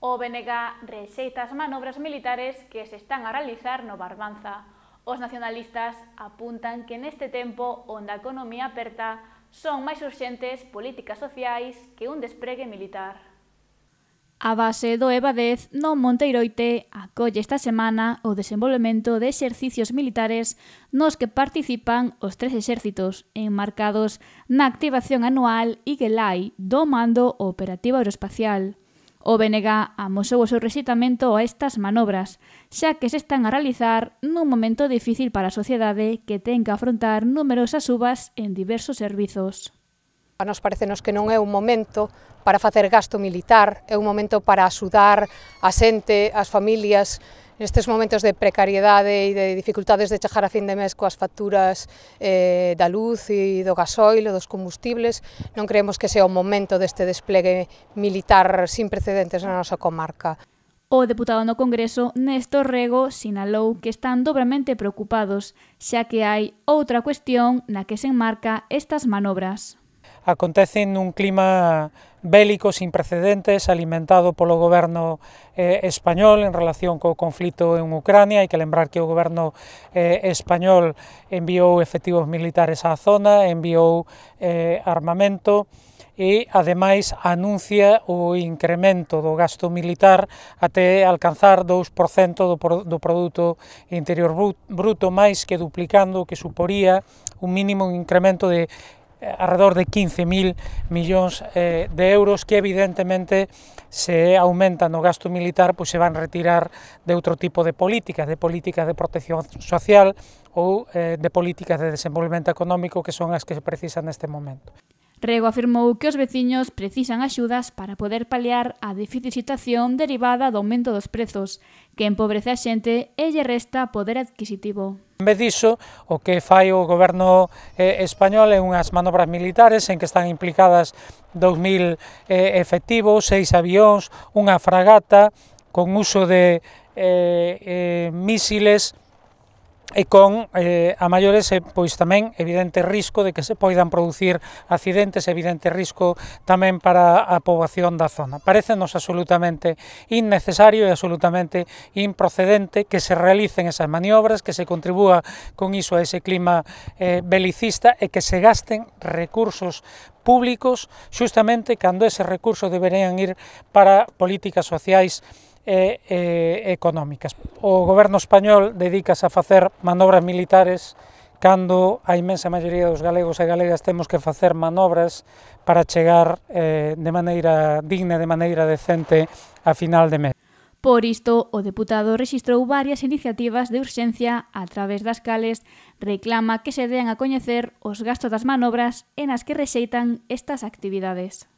O BNG rexeita as manobras militares que se están a realizar no Barbanza. Os nacionalistas apuntan que neste tempo onde a economía aperta son máis urxentes políticas sociais que un despregue militar. A base do EVA-10 no Monteiroite acolle esta semana o desenvolvemento de exercicios militares nos que participan os tres exércitos, enmarcados na activación anual IGELAI do Mando Operativo Aeroespacial. O BNG amosou o seu recitamento a estas manobras, xa que se están a realizar nun momento difícil para a sociedade que ten que afrontar numerosas subas en diversos servizos. A nos parece nos que non é un momento para facer gasto militar, é un momento para axudar a xente, as familias, Nestes momentos de precariedade e de dificultades de chegar a fin de mes coas facturas eh, da luz e do gasoil e dos combustibles, non creemos que sea o momento deste desplegue militar sin precedentes na nosa comarca. O deputado no Congreso, Néstor Rego, sinalou que están dobremente preocupados, xa que hai outra cuestión na que se enmarca estas manobras acontecen nun clima bélico sin precedentes alimentado polo goberno eh, español en relación co conflito en Ucrania. Hai que lembrar que o goberno eh, español enviou efectivos militares á zona, enviou eh, armamento e, ademais, anuncia o incremento do gasto militar até alcanzar 2% do, do Produto Interior Bruto, máis que duplicando o que suporía un mínimo incremento de Eh, arredor de 15.000 millóns eh, de euros que evidentemente se aumenta no gasto militar, pois se van retirar de outro tipo de políticas, de políticas de protección social ou eh, de políticas de desenvolvemento económico que son as que se precisan neste momento. Rego afirmou que os veciños precisan axudas para poder paliar a deficitación derivada do aumento dos prezos, que empobrece a xente e lle resta poder adquisitivo. En vez disso, o que fai o goberno eh, español é unhas manobras militares en que están implicadas 2.000 eh, efectivos, seis avións, unha fragata con uso de eh, eh, mísiles, e con eh, a maiores eh, pois tamén evidente risco de que se poidan producir accidentes, evidente risco tamén para a poboación da zona. Parecenos absolutamente innecesario e absolutamente improcedente que se realicen esas maniobras, que se contribúa con iso a ese clima eh, belicista e que se gasten recursos públicos xustamente cando ese recurso deberían ir para políticas sociais e, e económicas. O goberno español dedicas a facer manobras militares cando a imensa maioría dos galegos e galegas temos que facer manobras para chegar eh, de maneira digna, de maneira decente a final de mes. Por isto, o deputado registrou varias iniciativas de urxencia a través das cales reclama que se dean a coñecer os gastos das manobras en as que rexeitan estas actividades.